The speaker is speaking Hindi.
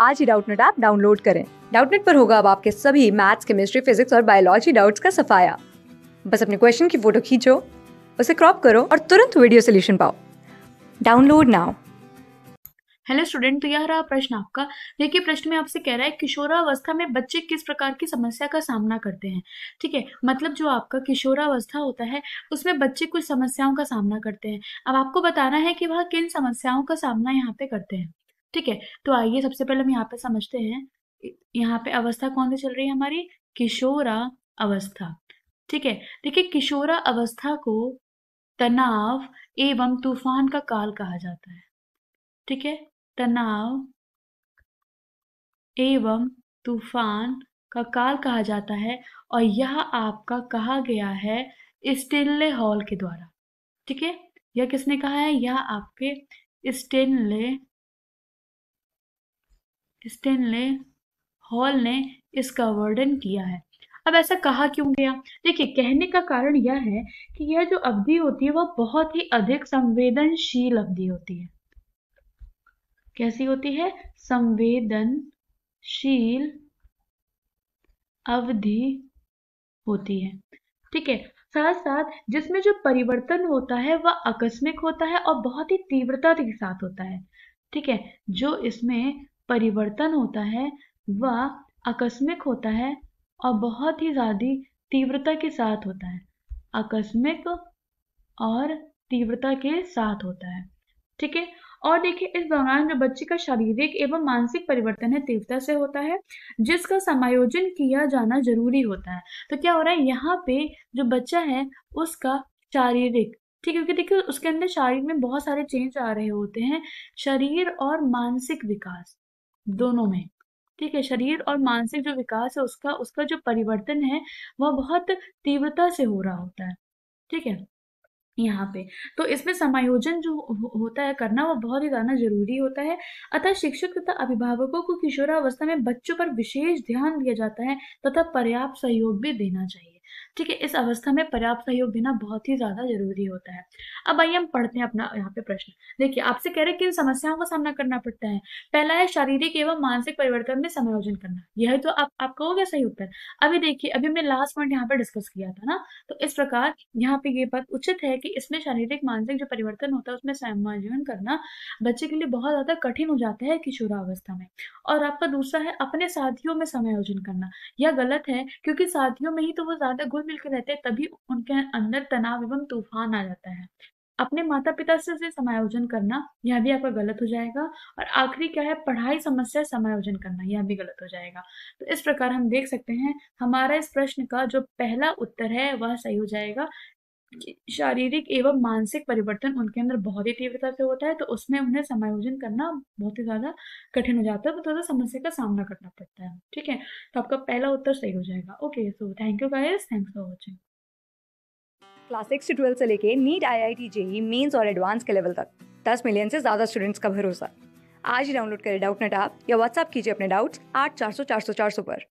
आज ही डाउटनेट ऐप डाउनलोड करें डाउटनेट पर होगा अब आपके सभी मैथ्स केमिस्ट्री फिजिक्स और बायोलॉजी डाउट्स का सफाया बस अपने क्वेश्चन की फोटो खींचो उसे क्रॉप करो और तुरंत वीडियो सोल्यूशन पाओ डाउनलोड नाउ हेलो स्टूडेंट तो यह रहा प्रश्न आपका देखिए प्रश्न में आपसे कह रहा है किशोरावस्था में बच्चे किस प्रकार की समस्या का सामना करते हैं ठीक है मतलब जो आपका किशोरावस्था होता है उसमें बच्चे कुछ समस्याओं का सामना करते हैं अब आपको बताना है कि वह किन समस्याओं का सामना यहाँ पे करते हैं ठीक है तो आइए सबसे पहले हम यहाँ पे समझते हैं यहाँ पे अवस्था कौन सी चल रही है हमारी किशोरा अवस्था ठीक है देखिए किशोरा अवस्था को तनाव एवं तूफान का काल कहा जाता है ठीक है तनाव एवं तूफान का काल कहा जाता है और यह आपका कहा गया है स्टेनले हॉल के द्वारा ठीक है यह किसने कहा है यह आपके स्टेनले स्टेनले हॉल ने इसका वर्णन किया है अब ऐसा कहा क्यों गया देखिए कहने का कारण यह है कि यह जो अवधि होती है वह बहुत ही अधिक संवेदनशील अवधि होती है कैसी होती है संवेदनशील अवधि होती है ठीक है साथ साथ जिसमें जो परिवर्तन होता है वह आकस्मिक होता है और बहुत ही तीव्रता के साथ होता है ठीक है जो इसमें परिवर्तन होता है वह आकस्मिक होता है और बहुत ही ज़्यादा तीव्रता के साथ होता है आकस्मिक और तीव्रता के साथ होता है ठीक है और देखिए इस दौरान जो बच्चे का शारीरिक एवं मानसिक परिवर्तन है तीव्रता से होता है जिसका समायोजन किया जाना जरूरी होता है तो क्या हो रहा है यहाँ पे जो बच्चा है उसका शारीरिक ठीक है क्योंकि देखिए उसके अंदर शारीर में बहुत सारे चेंज आ रहे होते हैं शरीर और मानसिक विकास दोनों में ठीक है शरीर और मानसिक जो विकास है उसका उसका जो परिवर्तन है वह बहुत तीव्रता से हो रहा होता है ठीक है यहाँ पे तो इसमें समायोजन जो होता है करना वो बहुत ही ज्यादा जरूरी होता है अतः शिक्षक तथा अभिभावकों को किशोरावस्था में बच्चों पर विशेष ध्यान दिया जाता है तथा पर्याप्त सहयोग भी देना चाहिए ठीक है इस अवस्था में पर्याप्त सहयोग देना बहुत ही ज़्यादा जरूरी होता है अब आइए हम पढ़ते हैं अपना यहाँ पे प्रश्न देखिए आपसे कह रहे किन समस्याओं का सामना करना पड़ता है पहला है शारीरिक एवं मानसिक परिवर्तन में समायोजन करना यह तो आप, आप गया सही उत्तर अभी देखिए अभी हमने लास्ट पॉइंट यहाँ पे डिस्कस किया था ना तो इस प्रकार यहाँ पे ये बात उचित है कि इसमें शारीरिक मानसिक जो परिवर्तन होता है उसमें समायोजन करना बच्चे के लिए बहुत ज़्यादा कठिन हो जाता है किशोरावस्था में और आपका दूसरा है अपने साथियों में समायोजन करना यह गलत है क्योंकि साथियों में ही तो वो ज़्यादा घुल मिल रहते हैं तभी उनके अंदर तनाव एवं तूफान आ जाता है अपने माता पिता से उसे समायोजन करना यह भी आपका गलत हो जाएगा और आखिरी क्या है पढ़ाई समस्या समायोजन करना यह भी गलत हो जाएगा तो इस प्रकार हम देख सकते हैं हमारा इस प्रश्न का जो पहला उत्तर है वह सही हो जाएगा शारीरिक एवं मानसिक परिवर्तन उनके अंदर बहुत ही तीव्रता से होता है तो उसमें उन्हें समायोजन करना बहुत ही ज्यादा कठिन हो जाता है तो ज्यादा समस्या का सामना करना पड़ता है ठीक है तो आपका पहला उत्तर सही हो जाएगा okay so thank you guys thanks for watching class six से ट्वेल्थ से लेके NEET I I T JEE mains और एडवांस के लेवल तक दस मिलियन से ज़्यादा स्टूडेंट्स का भरोसा आज ही डाउनलोड करें डाउट नेट आप या व्हाट्सअप कीजिए अपने डाउट्स आठ चार सौ चार सौ चार सौ पर